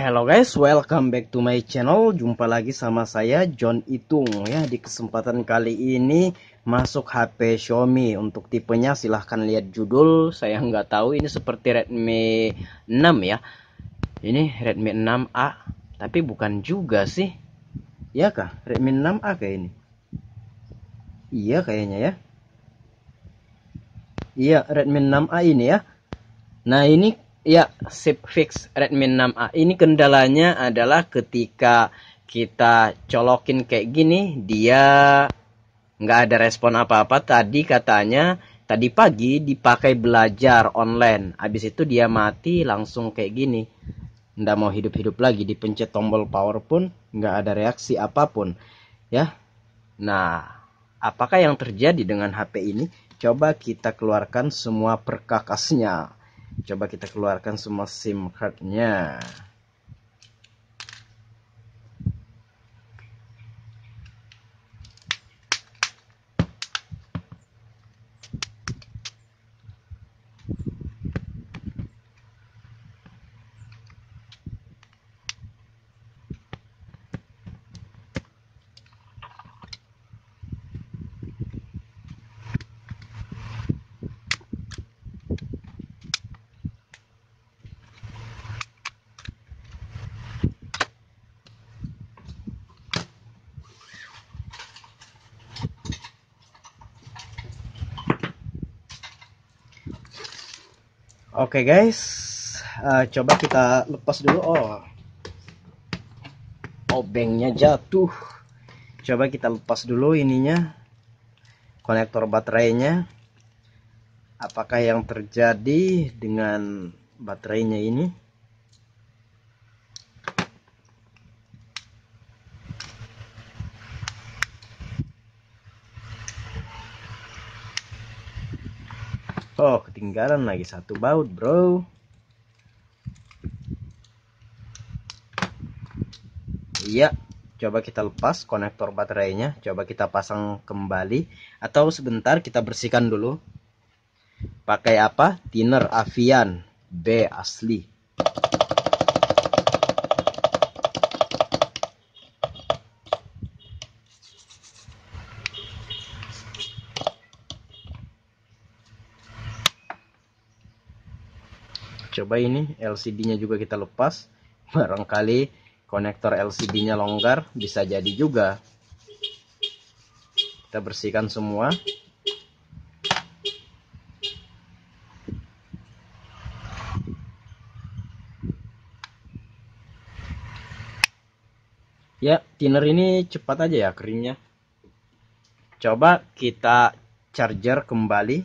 Hello guys, welcome back to my channel. Jumpa lagi sama saya John Itung ya. Di kesempatan kali ini masuk HP Xiaomi. Untuk tipenya silahkan lihat judul. Saya nggak tahu ini seperti Redmi 6 ya. Ini Redmi 6A, tapi bukan juga sih. Ya kah? Redmi 6A kayak ini. Iya kayaknya ya. Iya, Redmi 6A ini ya. Nah, ini Ya, SIP fix Redmi 6A. Ini kendalanya adalah ketika kita colokin kayak gini, dia nggak ada respon apa-apa. Tadi katanya tadi pagi dipakai belajar online. Habis itu dia mati langsung kayak gini. Nggak mau hidup-hidup lagi. Dipencet tombol power pun nggak ada reaksi apapun. Ya. Nah, apakah yang terjadi dengan HP ini? Coba kita keluarkan semua perkakasnya coba kita keluarkan semua SIM cardnya Oke okay, guys, uh, coba kita lepas dulu. Oh, obengnya oh, jatuh. Coba kita lepas dulu ininya, konektor baterainya. Apakah yang terjadi dengan baterainya ini? Oh, ketinggalan lagi satu baut, bro. Iya, coba kita lepas konektor baterainya. Coba kita pasang kembali. Atau sebentar kita bersihkan dulu. Pakai apa? Thinner Avian B asli. coba ini LCD-nya juga kita lepas barangkali konektor LCD-nya longgar bisa jadi juga kita bersihkan semua ya thinner ini cepat aja ya keringnya coba kita charger kembali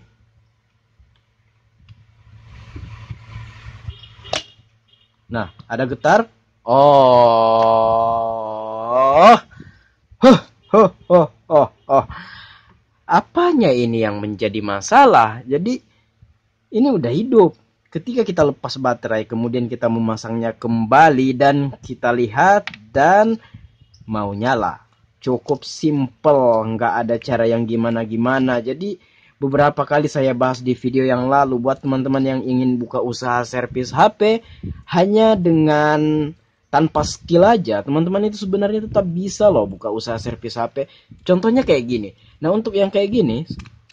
Nah, ada getar. Oh. Huh, huh, oh, oh, oh. Apanya ini yang menjadi masalah? Jadi ini udah hidup. Ketika kita lepas baterai, kemudian kita memasangnya kembali dan kita lihat dan mau nyala. Cukup simple, nggak ada cara yang gimana-gimana. Jadi beberapa kali saya bahas di video yang lalu buat teman-teman yang ingin buka usaha servis HP hanya dengan tanpa skill aja teman-teman itu sebenarnya tetap bisa loh buka usaha servis HP contohnya kayak gini nah untuk yang kayak gini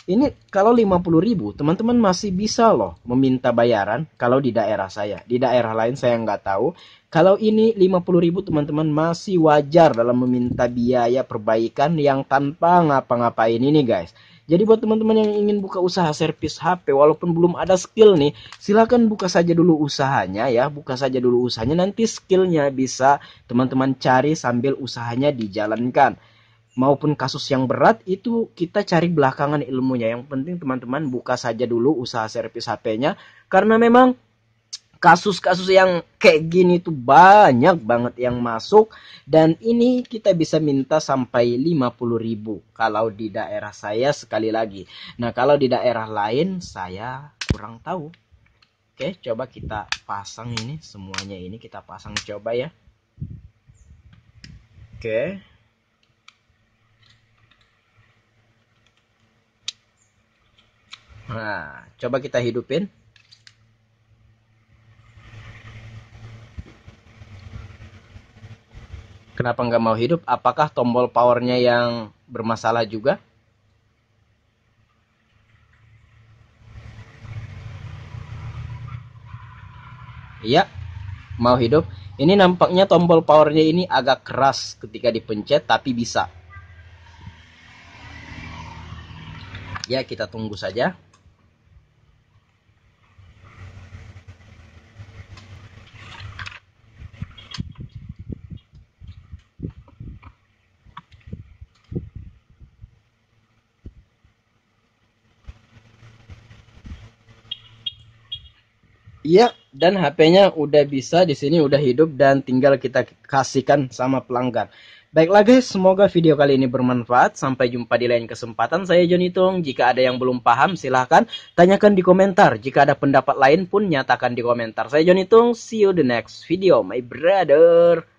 ini kalau 50.000 teman-teman masih bisa loh meminta bayaran kalau di daerah saya di daerah lain saya nggak tahu kalau ini 50.000 teman-teman masih wajar dalam meminta biaya perbaikan yang tanpa ngapa-ngapain ini guys jadi buat teman-teman yang ingin buka usaha servis HP walaupun belum ada skill nih, silahkan buka saja dulu usahanya ya, buka saja dulu usahanya nanti skillnya bisa teman-teman cari sambil usahanya dijalankan. Maupun kasus yang berat itu kita cari belakangan ilmunya. Yang penting teman-teman buka saja dulu usaha servis HP-nya karena memang kasus-kasus yang kayak gini tuh banyak banget yang masuk dan ini kita bisa minta sampai 50.000 kalau di daerah saya sekali lagi. Nah, kalau di daerah lain saya kurang tahu. Oke, coba kita pasang ini semuanya ini kita pasang coba ya. Oke. Nah, coba kita hidupin. kenapa nggak mau hidup? Apakah tombol powernya yang bermasalah juga? Iya, mau hidup. Ini nampaknya tombol powernya ini agak keras ketika dipencet, tapi bisa. Ya, kita tunggu saja. Iya, dan HP-nya udah bisa di sini udah hidup dan tinggal kita kasihkan sama pelanggan. Baiklah guys, semoga video kali ini bermanfaat. Sampai jumpa di lain kesempatan. Saya Joni Tung. Jika ada yang belum paham, silahkan tanyakan di komentar. Jika ada pendapat lain pun nyatakan di komentar. Saya Joni Tung. See you the next video, my brother.